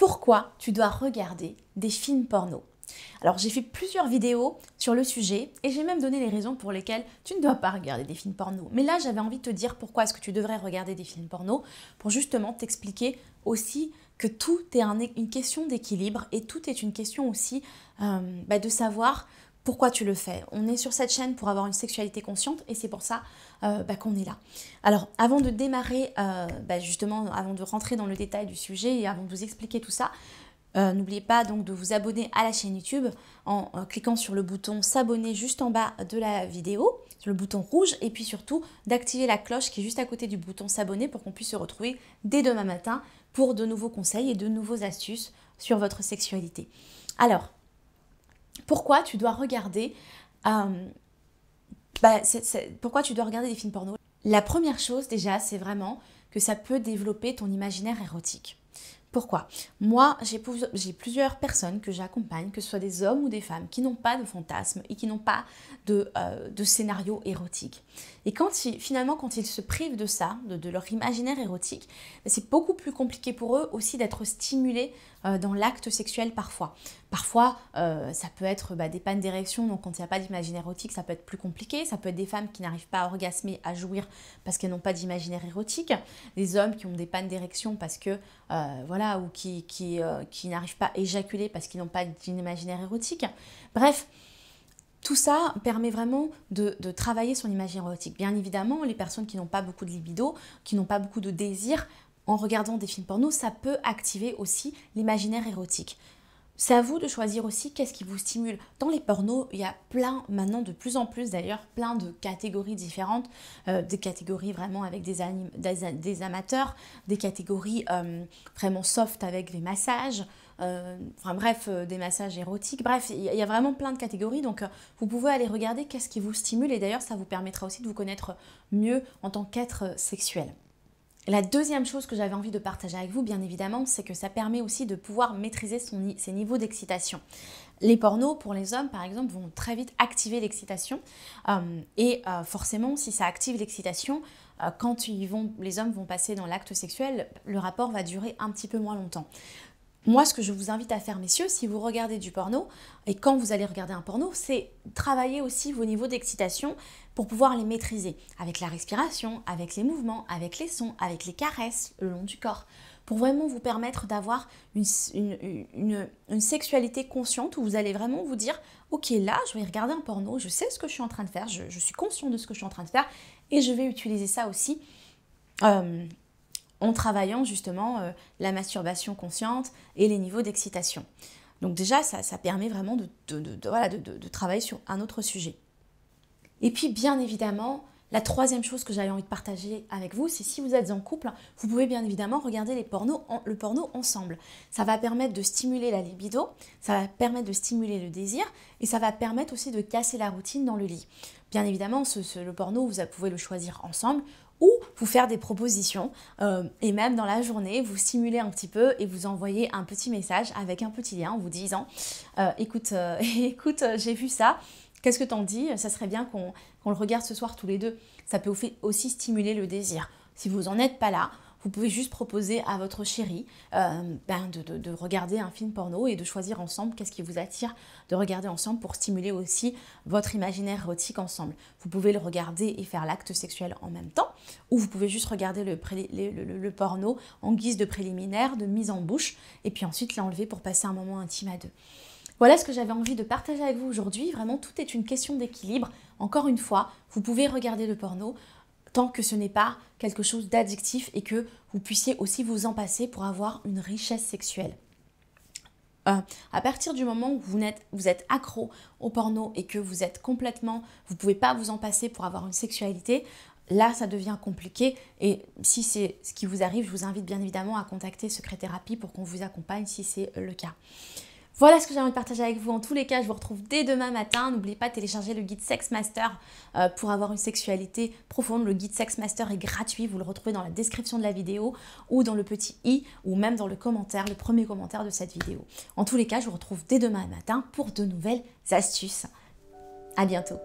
pourquoi tu dois regarder des films porno. Alors j'ai fait plusieurs vidéos sur le sujet et j'ai même donné les raisons pour lesquelles tu ne dois pas regarder des films porno. Mais là j'avais envie de te dire pourquoi est-ce que tu devrais regarder des films porno pour justement t'expliquer aussi que tout est une question d'équilibre et tout est une question aussi euh, bah, de savoir pourquoi tu le fais. On est sur cette chaîne pour avoir une sexualité consciente et c'est pour ça euh, bah, qu'on est là. Alors avant de démarrer, euh, bah, justement, avant de rentrer dans le détail du sujet et avant de vous expliquer tout ça, euh, N'oubliez pas donc de vous abonner à la chaîne YouTube en, cliquant sur le bouton s'abonner juste en bas de la vidéo, sur le bouton rouge, et puis surtout d'activer la cloche qui est juste à côté du bouton s'abonner pour qu'on puisse se retrouver dès demain matin pour de nouveaux conseils et de nouveaux astuces sur votre sexualité. Alors, pourquoi tu dois regarder euh, bah, tu dois regarder des films porno La première chose déjà, c'est vraiment que ça peut développer ton imaginaire érotique. Pourquoi Moi, j'ai plusieurs personnes que j'accompagne, que ce soit des hommes ou des femmes, qui n'ont pas de fantasmes et qui n'ont pas de, euh, de scénario érotique. Et quand finalement, quand ils se privent de ça, de, leur imaginaire érotique, ben, c'est beaucoup plus compliqué pour eux aussi d'être stimulés euh, dans l'acte sexuel parfois. Parfois, euh, ça peut être bah, des pannes d'érection, donc quand il n'y a pas d'imaginaire érotique, ça peut être plus compliqué. Ça peut être des femmes qui n'arrivent pas à orgasmer, à jouir parce qu'elles n'ont pas d'imaginaire érotique. Des hommes qui ont des pannes d'érection parce que, voilà, ou qui, euh, qui, n'arrivent pas à éjaculer parce qu'ils n'ont pas d'imaginaire érotique. Bref, tout ça permet vraiment de, de, travailler son imaginaire érotique. Bien évidemment, les personnes qui n'ont pas beaucoup de libido, qui n'ont pas beaucoup de désir, en regardant des films pornos, ça peut activer aussi l'imaginaire érotique. C'est à vous de choisir aussi qu'est-ce qui vous stimule. Dans les pornos, il y a plein, maintenant de plus en plus d'ailleurs, plein de catégories différentes, euh, des catégories vraiment avec des, amateurs, des catégories euh, vraiment soft avec des massages, euh, enfin bref, des massages érotiques, bref, il y, a vraiment plein de catégories, donc vous pouvez aller regarder qu'est-ce qui vous stimule et d'ailleurs ça vous permettra aussi de vous connaître mieux en tant qu'être sexuel. La deuxième chose que j'avais envie de partager avec vous, bien évidemment, c'est que ça permet aussi de pouvoir maîtriser son, ses niveaux d'excitation. Les pornos, pour les hommes, par exemple, vont très vite activer l'excitation. Hum, et euh, forcément, si ça active l'excitation, euh, quand ils vont, les hommes vont passer dans l'acte sexuel, le rapport va durer un petit peu moins longtemps. Moi, ce que je vous invite à faire, messieurs, si vous regardez du porno, et quand vous allez regarder un porno, c'est travailler aussi vos niveaux d'excitation pour pouvoir les maîtriser, avec la respiration, avec les mouvements, avec les sons, avec les caresses le long du corps, pour vraiment vous permettre d'avoir une, sexualité consciente où vous allez vraiment vous dire, ok, là, je vais regarder un porno, je sais ce que je suis en train de faire, je, suis conscient de ce que je suis en train de faire, et je vais utiliser ça aussi. Euh, en travaillant justement euh, la masturbation consciente et les niveaux d'excitation. Donc déjà, ça, permet vraiment de, travailler sur un autre sujet. Et puis, bien évidemment, la troisième chose que j'avais envie de partager avec vous, c'est si vous êtes en couple, vous pouvez bien évidemment regarder les le porno ensemble. Ça va permettre de stimuler la libido, ça va permettre de stimuler le désir et ça va permettre aussi de casser la routine dans le lit. Bien évidemment, le porno, vous pouvez le choisir ensemble ou vous faire des propositions euh, et même dans la journée vous stimulez un petit peu et vous envoyer un petit message avec un petit lien en vous disant euh, écoute, euh, écoute j'ai vu ça, qu'est-ce que t'en dis Ça serait bien qu'on le regarde ce soir tous les deux. Ça peut aussi stimuler le désir. Si vous en êtes pas là, vous pouvez juste proposer à votre chérie euh, ben, de, regarder un film porno et de choisir ensemble qu'est-ce qui vous attire de regarder ensemble pour stimuler aussi votre imaginaire érotique ensemble. Vous pouvez le regarder et faire l'acte sexuel en même temps, ou vous pouvez juste regarder le porno en guise de préliminaire, de mise en bouche, et puis ensuite l'enlever pour passer un moment intime à deux. Voilà ce que j'avais envie de partager avec vous aujourd'hui. Vraiment, tout est une question d'équilibre. Encore une fois, vous pouvez regarder le porno, tant que ce n'est pas quelque chose d'addictif et que vous puissiez aussi vous en passer pour avoir une richesse sexuelle. Euh, à partir du moment où vous êtes, vous êtes accro au porno et que vous êtes complètement, vous ne pouvez pas vous en passer pour avoir une sexualité, là ça devient compliqué et si c'est ce qui vous arrive, je vous invite bien évidemment à contacter Secret Thérapie pour qu'on vous accompagne si c'est le cas. Voilà ce que j'ai envie de partager avec vous. En tous les cas, je vous retrouve dès demain matin. N'oubliez pas de télécharger le guide Sex Master euh, pour avoir une sexualité profonde. Le guide Sex Master est gratuit. Vous le retrouvez dans la description de la vidéo ou dans le petit i ou même dans le commentaire, le premier commentaire de cette vidéo. En tous les cas, je vous retrouve dès demain matin pour de nouvelles astuces. À bientôt.